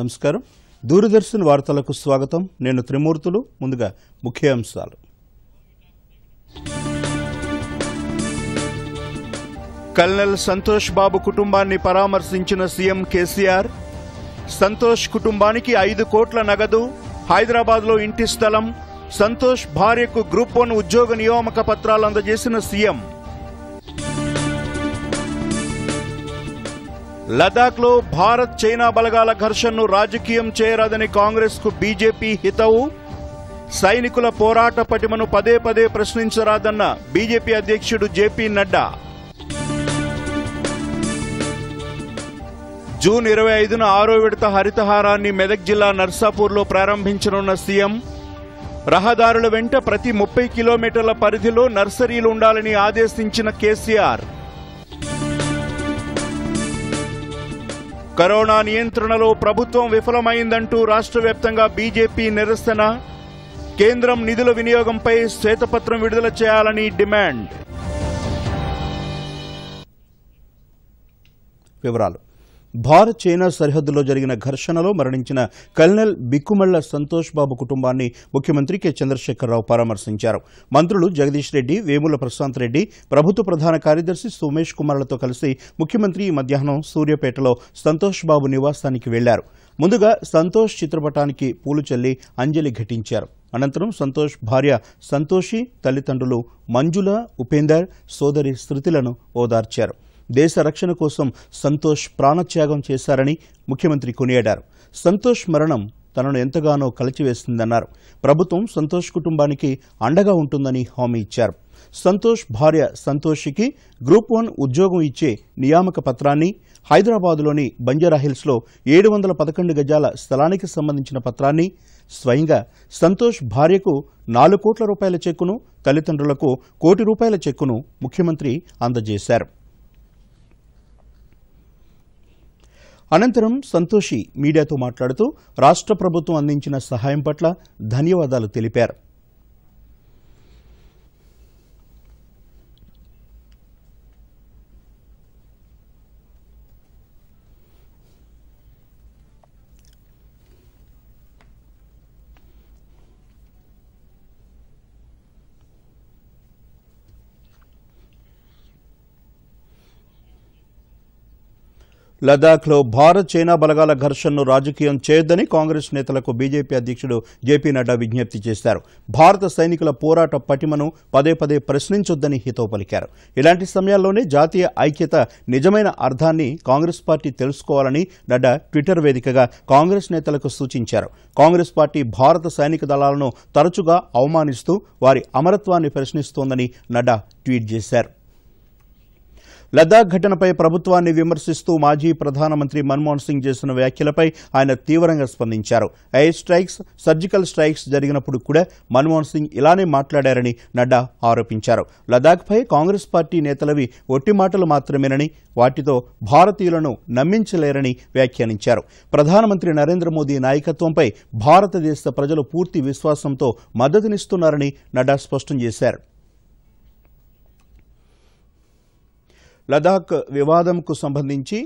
నమస్కారం దూరదర్శన్ వార్తలకు స్వాగతం నేను త్రిమూర్తులు ముందుగా ముఖ్యాంశాలు కల్నల్ సంతోష్ బాబు కుటుంబాన్ని పరామర్శించిన సీఎం కేసీఆర్ సంతోష్ కుటుంబానికి ఐదు కోట్ల నగదు హైదరాబాద్లో ఇంటి స్థలం సంతోష్ భార్యకు గ్రూప్ వన్ ఉద్యోగ నియామక పత్రాలు అందజేసిన సీఎం లదాఖ్లో భారత్ చైనా బలగాల ఘర్షణను రాజకీయం చేయరాదని కాంగ్రెస్కు బీజేపీ హితవు సైనికుల పోరాట పటిమను పదే పదే ప్రశ్నించరాదన్న బీజేపీ అధ్యక్షుడు జేపీ నడ్డా జూన్ ఇరవై ఐదున ఆరో విడత హరితహారాన్ని మెదక్ జిల్లా నర్సాపూర్లో ప్రారంభించనున్న సీఎం రహదారుల వెంట ప్రతి ముప్పై కిలోమీటర్ల పరిధిలో నర్సరీలు ఉండాలని ఆదేశించిన కేసీఆర్ కరోనా నియంత్రణలో ప్రభుత్వం విఫలమైందంటూ రాష్ట్ర వ్యాప్తంగా బీజేపీ నిరసన కేంద్రం నిధుల వినియోగంపై శ్వేతపత్రం విడుదల చేయాలని డిమాండ్ వివరాలు భారత్ చైనా సరిహద్దులో జరిగిన ఘర్షణలో మరణించిన కల్నల్ బిక్కుమళ్ల సంతోష్ బాబు కుటుంబాన్ని ముఖ్యమంత్రి కె చంద్రశేఖరరావు పరామర్శించారు మంత్రులు జగదీష్ రెడ్డి వేముల ప్రశాంత్ రెడ్డి ప్రభుత్వ ప్రధాన కార్యదర్శి సోమేష్ కుమార్లతో కలిసి ముఖ్యమంత్రి ఈ మధ్యాహ్నం సూర్యపేటలో సంతోష్ బాబు నివాసానికి వెళ్లారు ముందుగా సంతోష్ చిత్రపటానికి పూలు చల్లి అంజలి ఘటించారు అనంతరం సంతోష్ భార్య సంతోషి తల్లిదండ్రులు మంజుల ఉపేందర్ సోదరి శృతిలను ఓదార్చారు దేశ రక్షణ కోసం సంతోష్ ప్రాణత్యాగం చేశారని ముఖ్యమంత్రి కొనియాడారు సంతోష్ మరణం తనను ఎంతగానో కలిచివేస్తుందన్నారు ప్రభుత్వం సంతోష్ కుటుంబానికి అండగా ఉంటుందని హామీ ఇచ్చారు సంతోష్ భార్య సంతోష్కి గ్రూప్ వన్ ఉద్యోగం ఇచ్చే నియామక పత్రాన్ని బంజారా బంజారాహిల్స్లో ఏడు వందల పదకొండు గజాల స్థలానికి సంబంధించిన పత్రాన్ని స్వయంగా సంతోష్ భార్యకు నాలుగు కోట్ల రూపాయల చెక్కును తల్లిదండ్రులకు కోటి రూపాయల చెక్కును ముఖ్యమంత్రి అందజేశారు అనంతరం సంతోషి మీడియాతో మాట్లాడుతూ రాష్ట్ర ప్రభుత్వం అందించిన సహాయం పట్ల ధన్యవాదాలు తెలిపారు లదాఖ్లో భారత్ చైనా బలగాల ఘర్షణను రాజకీయం చేయొద్దని కాంగ్రెస్ నేతలకు బీజేపీ అధ్యక్షుడు జేపీ నడ్డా విజ్ఞప్తి చేశారు భారత సైనికుల పోరాట పటిమను పదే పదే ప్రశ్నించొద్దని హితో పలికారు ఇలాంటి సమయాల్లోనే జాతీయ ఐక్యత నిజమైన అర్థాన్ని కాంగ్రెస్ పార్టీ తెలుసుకోవాలని నడ్డా ట్విట్టర్ వేదికగా కాంగ్రెస్ నేతలకు సూచించారు కాంగ్రెస్ పార్టీ భారత సైనిక దళాలను తరచుగా అవమానిస్తూ వారి అమరత్వాన్ని ప్రశ్నిస్తోందని నడ్డా ట్వీట్ చేశారు లదాఖ్ ఘటనపై ప్రభుత్వాన్ని విమర్శిస్తూ మాజీ ప్రధానమంత్రి మన్మోహన్ సింగ్ చేసిన వ్యాఖ్యలపై ఆయన తీవ్రంగా స్పందించారు ఎయిర్ స్ట్రైక్స్ సర్జికల్ స్ట్రైక్స్ జరిగినప్పుడు కూడా మన్మోహన్ సింగ్ ఇలానే మాట్లాడారని నడ్డా ఆరోపించారు లదాఖ్పై కాంగ్రెస్ పార్టీ నేతలవి ఒట్టి మాటలు మాత్రమేనని వాటితో భారతీయులను నమ్మించలేరని వ్యాఖ్యానించారు ప్రధానమంత్రి నరేంద్ర మోదీ నాయకత్వంపై భారతదేశ ప్రజలు పూర్తి విశ్వాసంతో మద్దతునిస్తున్నారని నడ్డా స్పష్టం చేశారు లదాఖ్ వివాదంకు సంబంధించి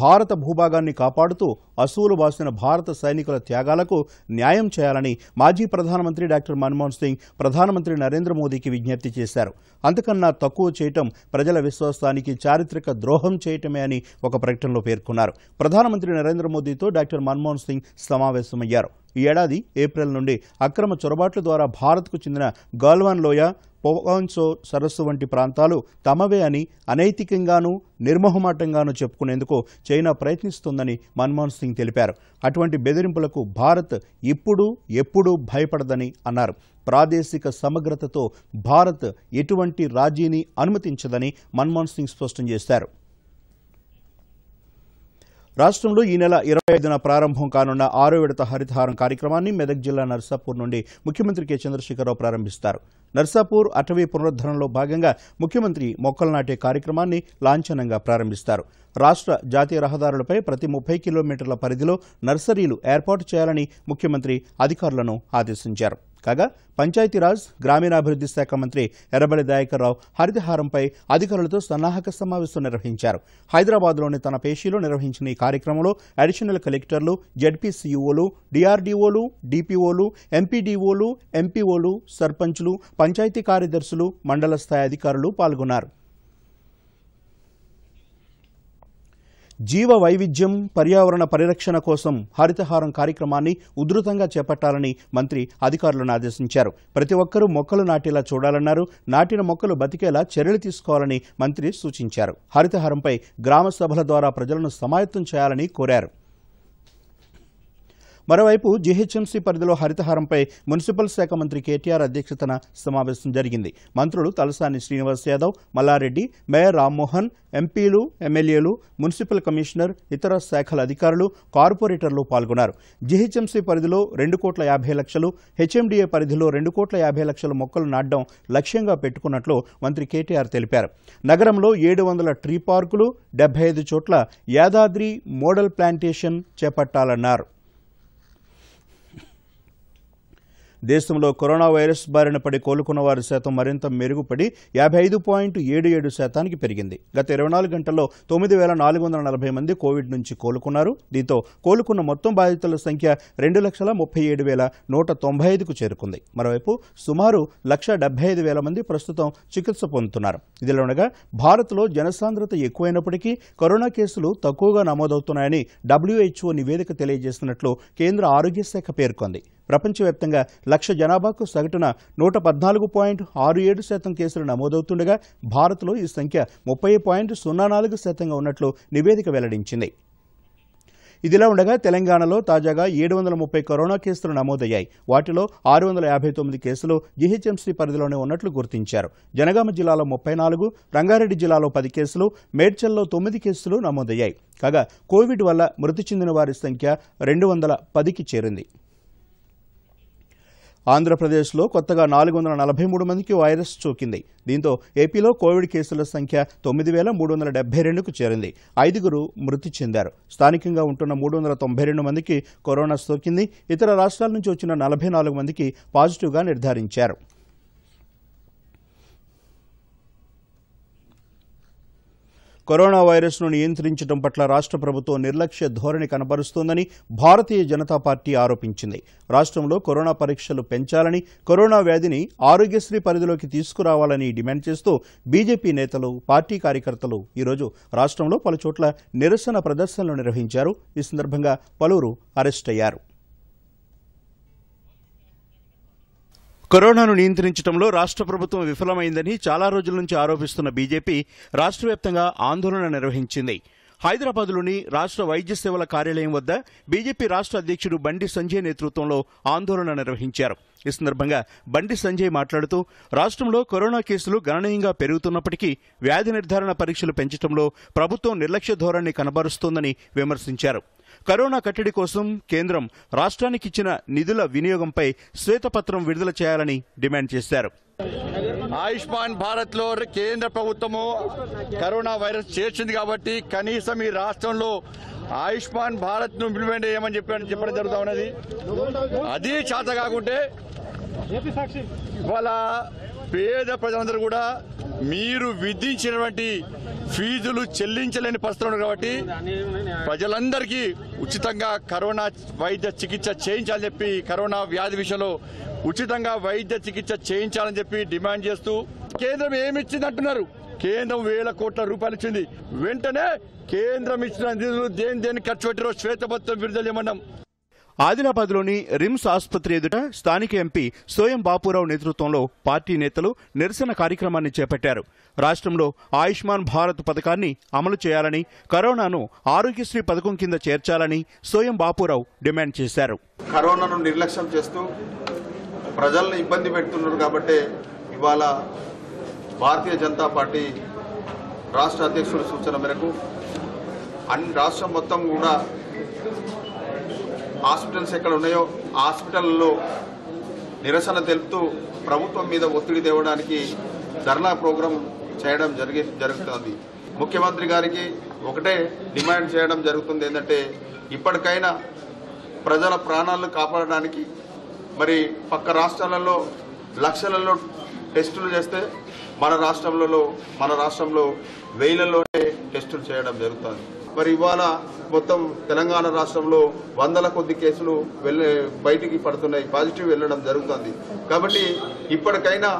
భారత భూభాగాన్ని కాపాడుతూ అసూలు బాసిన భారత సైనికుల త్యాగాలకు న్యాయం చేయాలని మాజీ ప్రధానమంత్రి డాక్టర్ మన్మోహన్ సింగ్ ప్రధానమంత్రి నరేంద్ర మోదీకి విజ్ఞప్తి చేశారు అంతకన్నా తక్కువ చేయటం ప్రజల విశ్వాసానికి చారిత్రక ద్రోహం చేయటమే అని ఒక ప్రకటనలో పేర్కొన్నారు ప్రధానమంత్రి నరేంద్ర మోదీతో డాక్టర్ మన్మోహన్ సింగ్ సమావేశమయ్యారు ఈ ఏడాది ఏప్రిల్ నుండి అక్రమ చొరబాట్ల ద్వారా భారత్కు చెందిన గాల్వాన్ లోయ పొగాన్సో సరస్సు వంటి ప్రాంతాలు తమవే అని అనైతికంగానూ నిర్మోహమాటంగానూ చెప్పుకునేందుకు చైనా ప్రయత్నిస్తోందని మన్మోహన్ సింగ్ తెలిపారు అటువంటి బెదిరింపులకు భారత్ ఇప్పుడు ఎప్పుడూ భయపడదని అన్నారు ప్రాదేశిక సమగ్రతతో భారత్ ఎటువంటి రాజీని అనుమతించదని మన్మోహన్ సింగ్ స్పష్టం చేశారు రాష్ట్రంలో ఈ నెల ఇరవై ఐదున ప్రారంభం కానున్న ఆరో విడత హరితహారం కార్యక్రమాన్ని మెదక్ జిల్లా నర్సాపూర్ నుండి ముఖ్యమంత్రి కె చంద్రశేఖరరావు ప్రారంభిస్తారు నర్సాపూర్ అటవీ పునరుద్దరణలో భాగంగా ముఖ్యమంత్రి మొక్కలు నాటే కార్యక్రమాన్ని లాంఛనంగా ప్రారంభిస్తారు రాష్ట్ర జాతీయ రహదారులపై ప్రతి ముప్పై కిలోమీటర్ల పరిధిలో నర్సరీలు ఏర్పాటు చేయాలని ముఖ్యమంత్రి అధికారులను ఆదేశించారు కాగా పంచాయతీరాజ్ గ్రామీణాభివృద్ధి శాఖ మంత్రి ఎర్రబెల్లి దయాకర్రావు హరితహారంపై అధికారులతో సన్నాహక సమావేశం నిర్వహించారు హైదరాబాద్లోని తన పేషీలో నిర్వహించిన ఈ కార్యక్రమంలో అడిషనల్ కలెక్టర్లు జడ్పీసీఓలు డిఆర్డీఓలు డిపిఓలు ఎంపీడీఓలు ఎంపీఓలు సర్పంచ్లు పంచాయతీ కార్యదర్శులు మండల స్థాయి అధికారులు పాల్గొన్నారు జీవ వైవిధ్యం పర్యావరణ పరిరక్షణ కోసం హరితహారం కార్యక్రమాన్ని ఉధృతంగా చేపట్టాలని మంత్రి అధికారులను ఆదేశించారు ప్రతి ఒక్కరూ మొక్కలు నాటేలా చూడాలన్నారు నాటిన మొక్కలు బతికేలా చర్యలు తీసుకోవాలని మంత్రి సూచించారు హరితహారంపై గ్రామ సభల ద్వారా ప్రజలను సమాయత్తం చేయాలని కోరారు మరోవైపు జీహెచ్ఎంసీ పరిధిలో హరితహారంపై మున్సిపల్ శాఖ మంత్రి కేటీఆర్ అధ్యక్షతన సమావేశం జరిగింది మంత్రులు తలసాని శ్రీనివాస్ యాదవ్ మల్లారెడ్డి మేయర్ రామ్మోహన్ ఎంపీలు ఎమ్మెల్యేలు మున్సిపల్ కమిషనర్ ఇతర శాఖల అధికారులు కార్పొరేటర్లు పాల్గొన్నారు జీహెచ్ఎంసీ పరిధిలో రెండు కోట్ల యాభై లక్షలు హెచ్ఎండిఏ పరిధిలో రెండు కోట్ల యాభై లక్షల మొక్కలు నాటడం లక్ష్యంగా పెట్టుకున్నట్లు మంత్రి కేటీఆర్ తెలిపారు నగరంలో ఏడు వందల ట్రీ పార్కులు డెబ్బై ఐదు చోట్ల యాదాద్రి మోడల్ ప్లాంటేషన్ చేపట్టాలన్నారు దేశంలో కరోనా వైరస్ బారిన పడి కోలుకున్న వారి శాతం మరింత మెరుగుపడి యాభై ఐదు పాయింట్ ఏడు ఏడు శాతానికి పెరిగింది గత ఇరవై నాలుగు గంటల్లో తొమ్మిది వేల నాలుగు వందల నలభై మంది కోవిడ్ నుంచి కోలుకున్నారు దీంతో కోలుకున్న మొత్తం బాధితుల సంఖ్య రెండు లక్షల ముప్పై ఏడు వేల నూట తొంభై ఐదుకు చేరుకుంది మరోవైపు సుమారు లక్ష డెబ్బై ఐదు వేల మంది ప్రస్తుతం చికిత్స పొందుతున్నారు ఇదిలో ఉండగా భారత్లో జనసాంద్రత ఎక్కువైనప్పటికీ కరోనా కేసులు తక్కువగా నమోదవుతున్నాయని డబ్ల్యూహెచ్ఓ నివేదిక తెలియజేస్తున్నట్లు కేంద్ర ఆరోగ్య శాఖ పేర్కొంది ప్రపంచవ్యాప్తంగా లక్ష జనాభాకు సగటున నూట పద్నాలుగు పాయింట్ ఆరు ఏడు శాతం కేసులు నమోదవుతుండగా భారత్లో ఈ సంఖ్య ముప్పై పాయింట్ సున్నా నాలుగు శాతంగా ఉన్నట్లు నివేదిక వెల్లడించింది ఇదిలా ఉండగా తెలంగాణలో తాజాగా ఏడు వందల ముప్పై కరోనా కేసులు నమోదయ్యాయి వాటిలో ఆరు వందల యాభై తొమ్మిది కేసులు జీహెచ్ఎంసీ పరిధిలోనే ఉన్నట్లు గుర్తించారు జనగామ జిల్లాలో ముప్పై నాలుగు రంగారెడ్డి జిల్లాలో పది కేసులు మేడ్చల్లో తొమ్మిది కేసులు నమోదయ్యాయి కాగా కోవిడ్ వల్ల మృతి చెందిన వారి సంఖ్య రెండు వందల పదికి చేరింది ఆంధ్రప్రదేశ్లో కొత్తగా నాలుగు వందల నలభై మూడు మందికి వైరస్ సోకింది దీంతో ఏపీలో కోవిడ్ కేసుల సంఖ్య తొమ్మిది వేల మూడు వందల డెబ్బై రెండుకు చేరింది ఐదుగురు మృతి చెందారు స్థానికంగా ఉంటున్న మూడు వందల తొంభై రెండు మందికి కరోనా సోకింది ఇతర రాష్ట్రాల నుంచి వచ్చిన నలభై నాలుగు మందికి పాజిటివ్గా నిర్ధారించారు కరోనా వైరస్ను నియంత్రించడం పట్ల రాష్ట్ర ప్రభుత్వం నిర్లక్ష్య ధోరణి కనబరుస్తోందని భారతీయ జనతా పార్టీ ఆరోపించింది రాష్ట్రంలో కరోనా పరీక్షలు పెంచాలని కరోనా వ్యాధిని ఆరోగ్యశ్రీ పరిధిలోకి తీసుకురావాలని డిమాండ్ చేస్తూ బీజేపీ నేతలు పార్టీ కార్యకర్తలు ఈరోజు రాష్ట్రంలో పలుచోట్ల నిరసన ప్రదర్శనలు నిర్వహించారు ఈ సందర్భంగా పలువురు అరెస్ట్ అయ్యారు కరోనాను నియంత్రించడంలో రాష్ట్ర ప్రభుత్వం విఫలమైందని చాలా రోజుల నుంచి ఆరోపిస్తున్న బీజేపీ రాష్ట్ర వ్యాప్తంగా ఆందోళన నిర్వహించింది హైదరాబాద్లోని రాష్ట్ర వైద్య సేవల కార్యాలయం వద్ద బీజేపీ రాష్ట్ర అధ్యక్షుడు బండి సంజయ్ నేతృత్వంలో ఆందోళన నిర్వహించారు ఈ సందర్భంగా బండి సంజయ్ మాట్లాడుతూ రాష్ట్రంలో కరోనా కేసులు గణనీయంగా పెరుగుతున్నప్పటికీ వ్యాధి నిర్ధారణ పరీక్షలు పెంచడంలో ప్రభుత్వం నిర్లక్ష్య ధోరణి కనబరుస్తోందని విమర్శించారు కరోనా కట్టడి కోసం కేంద్రం రాష్ట్రానికి ఇచ్చిన నిధుల వినియోగంపై శ్వేతపత్రం విడుదల చేయాలని డిమాండ్ చేశారు ఆయుష్మాన్ భారత్లో కేంద్ర ప్రభుత్వము కరోనా వైరస్ చేర్చింది కాబట్టి కనీసం ఈ రాష్ట్రంలో ఆయుష్మాన్ భారత్ను ఇంప్లిమెంట్ చేయమని చెప్పాను చెప్పడం జరుగుతూ ఉన్నది అది చేత కాకుంటే ఇవాళ పేద ప్రజలందరూ కూడా మీరు విధించినటువంటి ఫీజులు చెల్లించలేని పరిస్థితులు కాబట్టి ప్రజలందరికీ ఉచితంగా కరోనా వైద్య చికిత్స చేయించాలని చెప్పి కరోనా వ్యాధి విషయంలో ఉచితంగా వైద్య చికిత్స చేయించాలని చెప్పి డిమాండ్ చేస్తూ కేంద్రం ఏమి ఇచ్చిందంటున్నారు కేంద్రం వేల కోట్ల రూపాయలు ఇచ్చింది వెంటనే కేంద్రం ఇచ్చిన నిధులు దేని దేని ఖర్చు పెట్టారో శ్వేతపత్రం విడుదల చేయమన్నాం ఆదిలాబాద్లోని రిమ్స్ ఆసుపత్రి ఎదుట స్థానిక ఎంపీ సోయం బాపురావు నేతృత్వంలో పార్టీ నేతలు నిరసన కార్యక్రమాన్ని చేపట్టారు రాష్ట్రంలో ఆయుష్మాన్ భారత్ పథకాన్ని అమలు చేయాలని కరోనాను ఆరోగ్యశ్రీ పథకం కింద చేర్చాలని సోయం బాపురావు డిమాండ్ చేశారు కరోనాను నిర్లక్ష్యం చేస్తూ ప్రజలను ఇబ్బంది పెడుతున్నారు కాబట్టి ఇవాళ భారతీయ జనతా పార్టీ రాష్ట్ర అధ్యక్షుడి సూచన మేరకు అన్ని రాష్ట్రం మొత్తం కూడా హాస్పిటల్స్ ఎక్కడ ఉన్నాయో హాస్పిటల్లో నిరసన తెలుపుతూ ప్రభుత్వం మీద ఒత్తిడి తేవడానికి ధర్నా ప్రోగ్రాం చేయడం జరిగే జరుగుతుంది ముఖ్యమంత్రి గారికి ఒకటే డిమాండ్ చేయడం జరుగుతుంది ఏంటంటే ఇప్పటికైనా ప్రజల ప్రాణాలను కాపాడడానికి మరి పక్క రాష్ట్రాలలో లక్షలలో టెస్టులు చేస్తే మన రాష్ట్రంలో మన రాష్ట్రంలో వేలల్లోనే టెస్టులు చేయడం జరుగుతుంది మరి ఇవాళ మొత్తం తెలంగాణ రాష్ట్రంలో వందల కొద్ది కేసులు వెళ్ళే బయటికి పడుతున్నాయి పాజిటివ్ వెళ్ళడం జరుగుతుంది కాబట్టి ఇప్పటికైనా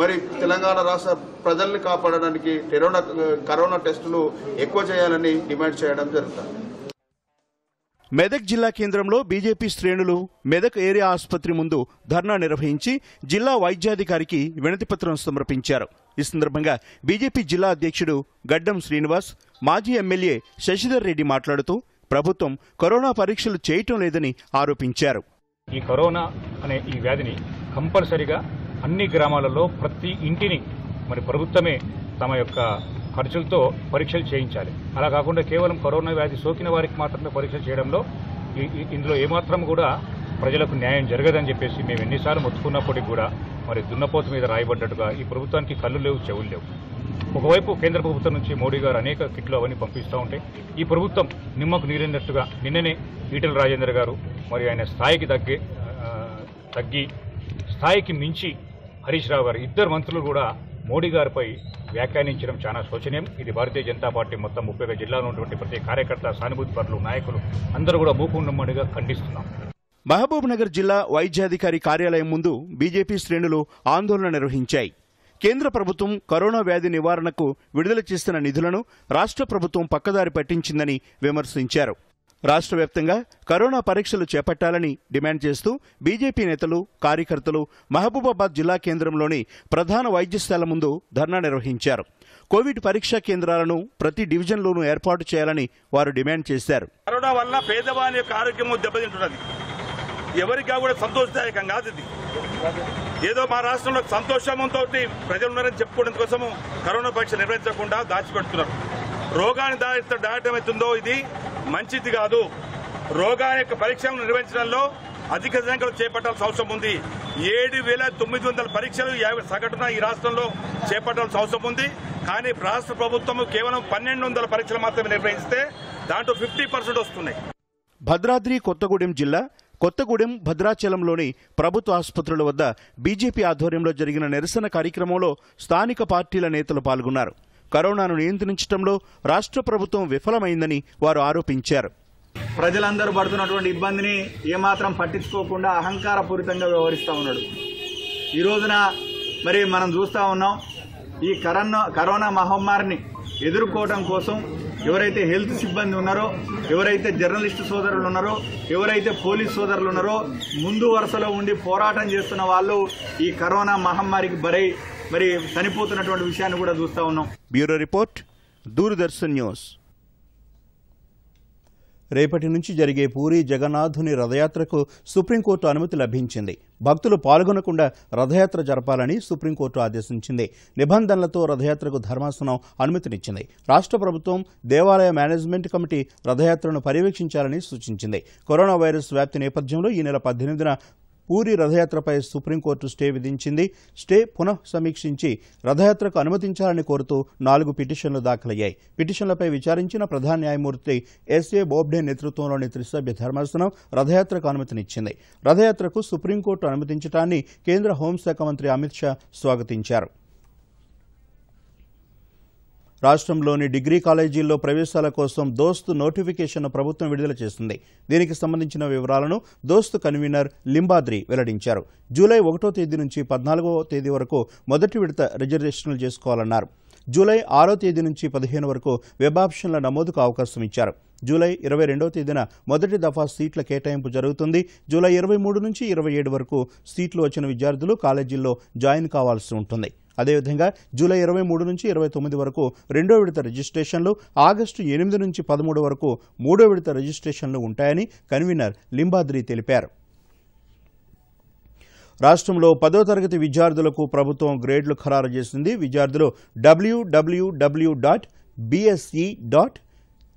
మరి తెలంగాణ రాష్ట్ర ప్రజల్ని కాపాడడానికి కరోనా కరోనా టెస్టులు ఎక్కువ చేయాలని డిమాండ్ చేయడం జరుగుతుంది మెదక్ జిల్లా కేంద్రంలో బీజేపీ శ్రేణులు మెదక్ ఏరియా ఆసుపత్రి ముందు ధర్నా నిర్వహించి జిల్లా వైద్యాధికారికి వినతిపత్రం సమర్పించారు ఈ సందర్భంగా బీజేపీ జిల్లా అధ్యక్షుడు గడ్డం శ్రీనివాస్ మాజీ ఎమ్మెల్యే శశిధర్ రెడ్డి మాట్లాడుతూ ప్రభుత్వం కరోనా పరీక్షలు చేయటం లేదని ఆరోపించారు ఈ కరోనా అనే ఈ వ్యాధిని కంపల్సరిగా అన్ని గ్రామాలలో ప్రతి ఇంటిని మరి ప్రభుత్వమే తమ యొక్క ఖర్చులతో పరీక్షలు చేయించాలి అలా కాకుండా కేవలం కరోనా వ్యాధి సోకిన వారికి మాత్రమే పరీక్షలు చేయడంలో ఇందులో ఏమాత్రం కూడా ప్రజలకు న్యాయం జరగదని చెప్పేసి మేము ఎన్నిసార్లు మొత్తుకున్నప్పటికీ కూడా మరి దున్నపోత మీద రాయబడ్డట్టుగా ఈ ప్రభుత్వానికి కళ్ళు లేవు చెవులు లేవు ఒకవైపు కేంద్ర ప్రభుత్వం నుంచి మోడీ గారు అనేక కిట్లు అవన్నీ పంపిస్తూ ఉంటాయి ఈ ప్రభుత్వం నిమ్మకు నీరినట్టుగా నిన్ననే ఈటల రాజేందర్ గారు మరి ఆయన స్థాయికి తగ్గే తగ్గి స్థాయికి మించి హరీష్ రావు గారు ఇద్దరు మంత్రులు కూడా మోడీ గారిపై వ్యాఖ్యానించడం చాలా శోచనీయం ఇది భారతీయ జనతా పార్టీ మొత్తం ముప్పై జిల్లాలో ఉన్నటువంటి ప్రతి కార్యకర్త పరులు నాయకులు అందరూ కూడా మూకుండమ్మడిగా ఖండిస్తున్నాం నగర్ జిల్లా వైద్యాధికారి కార్యాలయం ముందు బీజేపీ శ్రేణులు ఆందోళన నిర్వహించాయి కేంద్ర ప్రభుత్వం కరోనా వ్యాధి నివారణకు విడుదల చేసిన నిధులను రాష్ట్ర ప్రభుత్వం పక్కదారి పట్టించిందని విమర్శించారు రాష్ట్ర వ్యాప్తంగా కరోనా పరీక్షలు చేపట్టాలని డిమాండ్ చేస్తూ బీజేపీ నేతలు కార్యకర్తలు మహబూబాబాద్ జిల్లా కేంద్రంలోని ప్రధాన వైద్యశాల ముందు ధర్నా నిర్వహించారు కోవిడ్ పరీక్షా కేంద్రాలను ప్రతి డివిజన్లోనూ ఏర్పాటు చేయాలని వారు డిమాండ్ చేశారు కరోనా వల్ల పేదవాని యొక్క ఆరోగ్యం దెబ్బతింటున్నది ఎవరికా కూడా సంతోషదాయకం కాదు ఇది ఏదో మా రాష్ట్రంలో సంతోషంతో ప్రజలున్నారని చెప్పుకోవడం కోసము కరోనా పరీక్ష నిర్వహించకుండా దాచిపెడుతున్నారు రోగాన్ని దారితో దాటం అవుతుందో ఇది మంచిది కాదు రోగాల యొక్క పరీక్షలను నిర్వహించడంలో అధిక సంఖ్యలో చేపట్టాల్సిన అవసరం ఉంది ఏడు వేల తొమ్మిది వందల పరీక్షలు సగటున ఈ రాష్ట్రంలో చేపట్టాల్సిన అవసరం ఉంది కానీ రాష్ట్ర ప్రభుత్వం కేవలం పన్నెండు వందల పరీక్షలు మాత్రమే నిర్వహిస్తే దాంట్లో ఫిఫ్టీ పర్సెంట్ వస్తున్నాయి భద్రాద్రి కొత్తగూడెం జిల్లా కొత్తగూడెం భద్రాచలంలోని ప్రభుత్వ ఆసుపత్రుల వద్ద బీజేపీ ఆధ్వర్యంలో జరిగిన నిరసన కార్యక్రమంలో స్థానిక పార్టీల నేతలు పాల్గొన్నారు కరోనాను నియంత్రించడంలో రాష్ట్ర ప్రభుత్వం విఫలమైందని వారు ఆరోపించారు ప్రజలందరూ పడుతున్నటువంటి ఇబ్బందిని ఏమాత్రం పట్టించుకోకుండా అహంకారపూరితంగా వ్యవహరిస్తూ ఉన్నాడు ఈ రోజున మరి మనం చూస్తూ ఉన్నాం ఈ కరోనా కరోనా మహమ్మారిని ఎదుర్కోవడం కోసం ఎవరైతే హెల్త్ సిబ్బంది ఉన్నారో ఎవరైతే జర్నలిస్టు సోదరులు ఉన్నారో ఎవరైతే పోలీస్ సోదరులు ఉన్నారో ముందు వరుసలో ఉండి పోరాటం చేస్తున్న వాళ్ళు ఈ కరోనా మహమ్మారికి బరై మరి చనిపోతున్నటువంటి విషయాన్ని కూడా చూస్తూ ఉన్నాం బ్యూరో రిపోర్ట్ దూరదర్శన్ న్యూస్ రేపటి నుంచి జరిగే పూరి జగన్నాథుని రథయాత్రకు సుప్రీంకోర్టు అనుమతి లభించింది భక్తులు పాల్గొనకుండా రథయాత్ర జరపాలని సుప్రీంకోర్టు ఆదేశించింది నిబంధనలతో రథయాత్రకు ధర్మాసనం అనుమతినిచ్చింది రాష్ట్ర ప్రభుత్వం దేవాలయ మేనేజ్మెంట్ కమిటీ రథయాత్రను పర్యవేక్షించాలని సూచించింది కరోనా వైరస్ వ్యాప్తి నేపథ్యంలో ఈ నెల పద్దెనిమిదిన పూరి రథయాత్రపై సుప్రీంకోర్టు స్టే విధించింది స్టే పునః సమీక్షించి రథయాత్రకు అనుమతించాలని కోరుతూ నాలుగు పిటిషన్లు దాఖలయ్యాయి పిటిషన్లపై విచారించిన ప్రధాన న్యాయమూర్తి ఎస్ఏ బోబ్డే నేతృత్వంలోని త్రిసభ్య ధర్మాసనం రథయాత్రకు అనుమతినిచ్చింది రథయాత్రకు సుప్రీంకోర్టు అనుమతించడాన్ని కేంద్ర హోంశాఖ మంత్రి అమిత్ షా స్వాగతించారు రాష్ట్రంలోని డిగ్రీ కాలేజీల్లో ప్రవేశాల కోసం దోస్తు నోటిఫికేషన్ ప్రభుత్వం విడుదల చేసింది దీనికి సంబంధించిన వివరాలను దోస్తు కన్వీనర్ లింబాద్రి వెల్లడించారు జూలై ఒకటో తేదీ నుంచి పద్నాలుగో తేదీ వరకు మొదటి విడత రిజర్వేషన్లు చేసుకోవాలన్నారు జూలై ఆరో తేదీ నుంచి పదిహేను వరకు వెబ్ ఆప్షన్ల నమోదుకు అవకాశం ఇచ్చారు జూలై ఇరవై రెండవ తేదీన మొదటి దఫా సీట్ల కేటాయింపు జరుగుతుంది జూలై ఇరవై మూడు నుంచి ఇరవై ఏడు వరకు సీట్లు వచ్చిన విద్యార్థులు కాలేజీల్లో జాయిన్ కావాల్సి ఉంటుంది అదేవిధంగా జూలై ఇరవై మూడు నుంచి ఇరవై తొమ్మిది వరకు రెండో విడత రిజిస్ట్రేషన్లు ఆగస్టు ఎనిమిది నుంచి పదమూడు వరకు మూడో విడత రిజిస్ట్రేషన్లు ఉంటాయని కన్వీనర్ లింబాద్రి తెలిపారు రాష్ట్రంలో పదో తరగతి విద్యార్థులకు ప్రభుత్వం గ్రేడ్లు ఖరారు చేసింది విద్యార్థులు W W W dot BSE dot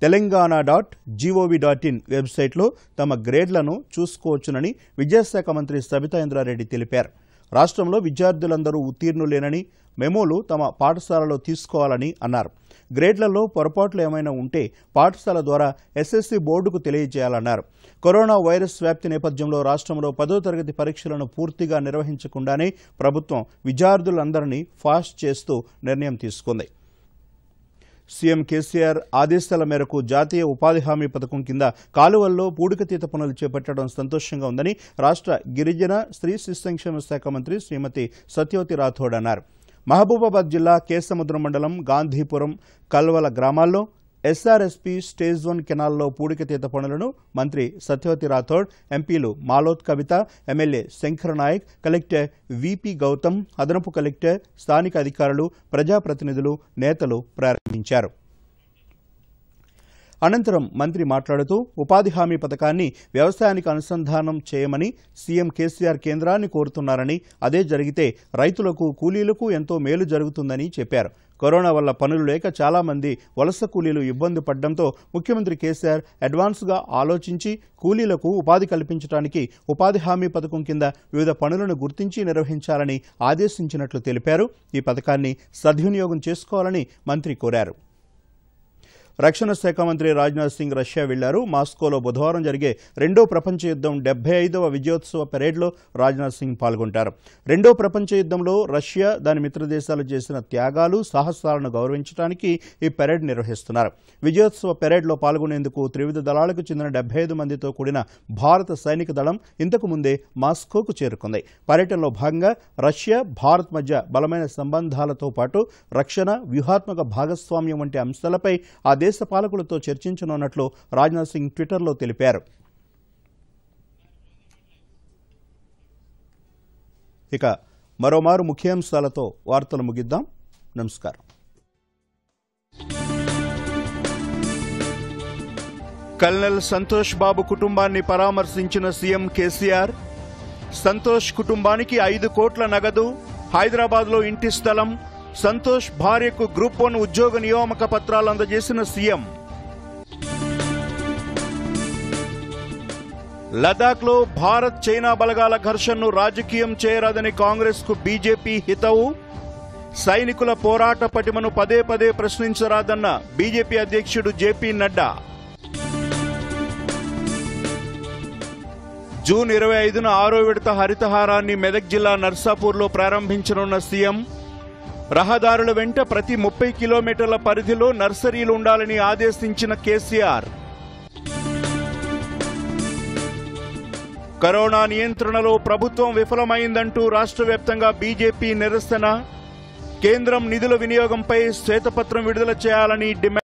Telangana dot G O V dot in వెబ్సైట్లో తమ గ్రేడ్లను చూసుకోవచ్చునని విద్యాశాఖ మంత్రి సబితా ఇంద్రారెడ్డి తెలిపారు రాష్ట్రంలో విద్యార్థులందరూ ఉత్తీర్ణులేనని మెమోలు తమ పాఠశాలలో తీసుకోవాలని అన్నారు గ్రేడ్లలో పొరపాట్లు ఏమైనా ఉంటే పాఠశాల ద్వారా ఎస్ఎస్సి బోర్డుకు తెలియజేయాలన్నారు కరోనా వైరస్ వ్యాప్తి నేపథ్యంలో రాష్ట్రంలో పదో తరగతి పరీక్షలను పూర్తిగా నిర్వహించకుండానే ప్రభుత్వం విద్యార్థులందరినీ ఫాస్ట్ చేస్తూ నిర్ణయం తీసుకుంది సీఎం కేసీఆర్ ఆదేశాల మేరకు జాతీయ ఉపాధి హామీ పథకం కింద కాలువల్లో పూడికతీత పనులు చేపట్టడం సంతోషంగా ఉందని రాష్ట్ర గిరిజన స్త్రీ శిశు సంక్షేమ శాఖ మంత్రి శ్రీమతి సత్యవతి రాథోడ్ అన్నారు మహబూబాబాద్ జిల్లా కేసముద్రం మండలం గాంధీపురం కల్వల గ్రామాల్లో ఎస్ఆర్ఎస్పీ స్టేజ్ జోన్ కెనాల్లో పూడికతీత పనులను మంత్రి సత్యవతి రాథోడ్ ఎంపీలు Maloth Kavitha MLA Shankar Naik collector VP Gautham అదనపు కలెక్టర్ స్థానిక అధికారులు ప్రజాప్రతినిధులు నేతలు ప్రారంభించారు అనంతరం మంత్రి మాట్లాడుతూ ఉపాధి హామీ పథకాన్ని వ్యవసాయానికి అనుసంధానం చేయమని సీఎం కేసీఆర్ కేంద్రాన్ని కోరుతున్నారని అదే జరిగితే రైతులకు కూలీలకు ఎంతో మేలు జరుగుతుందని చెప్పారు కరోనా వల్ల పనులు లేక చాలామంది వలస కూలీలు ఇబ్బంది పడడంతో ముఖ్యమంత్రి కేసీఆర్ అడ్వాన్స్గా ఆలోచించి కూలీలకు ఉపాధి కల్పించడానికి ఉపాధి హామీ పథకం కింద వివిధ పనులను గుర్తించి నిర్వహించాలని ఆదేశించినట్లు తెలిపారు ఈ పథకాన్ని సద్వినియోగం చేసుకోవాలని మంత్రి కోరారు రక్షణ శాఖ మంత్రి రాజ్నాథ్ సింగ్ రష్యా వెళ్లారు మాస్కోలో బుధవారం జరిగే రెండో ప్రపంచ యుద్ధం డెబ్బై ఐదవ విజయోత్సవ పెరేడ్లో రాజ్నాథ్ సింగ్ పాల్గొంటారు రెండో ప్రపంచ యుద్ధంలో రష్యా దాని మిత్ర దేశాలు చేసిన త్యాగాలు సాహసాలను గౌరవించడానికి ఈ పెరేడ్ నిర్వహిస్తున్నారు విజయోత్సవ పెరేడ్లో పాల్గొనేందుకు త్రివిధ దళాలకు చెందిన డెబ్బై ఐదు మందితో కూడిన భారత సైనిక దళం ఇంతకు ముందే మాస్కోకు చేరుకుంది పర్యటనలో భాగంగా రష్యా భారత్ మధ్య బలమైన సంబంధాలతో పాటు రక్షణ వ్యూహాత్మక భాగస్వామ్యం వంటి అంశాలపై ఆ దేశ దేశ పాలకులతో చర్చించనున్నట్లు రాజ్నాథ్ సింగ్ ట్విట్టర్లో తెలిపారు ఇక మరోమారు ముఖ్యాంశాలతో వార్తలు ముగిద్దాం నమస్కారం కల్నల్ సంతోష్ బాబు కుటుంబాన్ని పరామర్శించిన సీఎం కేసీఆర్ సంతోష్ కుటుంబానికి ఐదు కోట్ల నగదు హైదరాబాద్లో ఇంటి స్థలం సంతోష్ భార్యకు గ్రూప్ వన్ ఉద్యోగ నియామక పత్రాలు అందజేసిన సీఎం లదాఖ్లో భారత్ చైనా బలగాల ఘర్షణను రాజకీయం చేయరాదని కాంగ్రెస్కు బీజేపీ హితవు సైనికుల పోరాట పటిమను పదే పదే ప్రశ్నించరాదన్న బీజేపీ అధ్యక్షుడు జేపీ నడ్డా జూన్ ఇరవై ఐదున ఆరో విడత హరితహారాన్ని మెదక్ జిల్లా నర్సాపూర్లో ప్రారంభించనున్న సీఎం రహదారుల వెంట ప్రతి ముప్పై కిలోమీటర్ల పరిధిలో నర్సరీలు ఉండాలని ఆదేశించిన కేసీఆర్ కరోనా నియంత్రణలో ప్రభుత్వం విఫలమైందంటూ రాష్ట్ర వ్యాప్తంగా బీజేపీ నిరసన కేంద్రం నిధుల వినియోగంపై శ్వేతపత్రం విడుదల చేయాలని డిమాండ్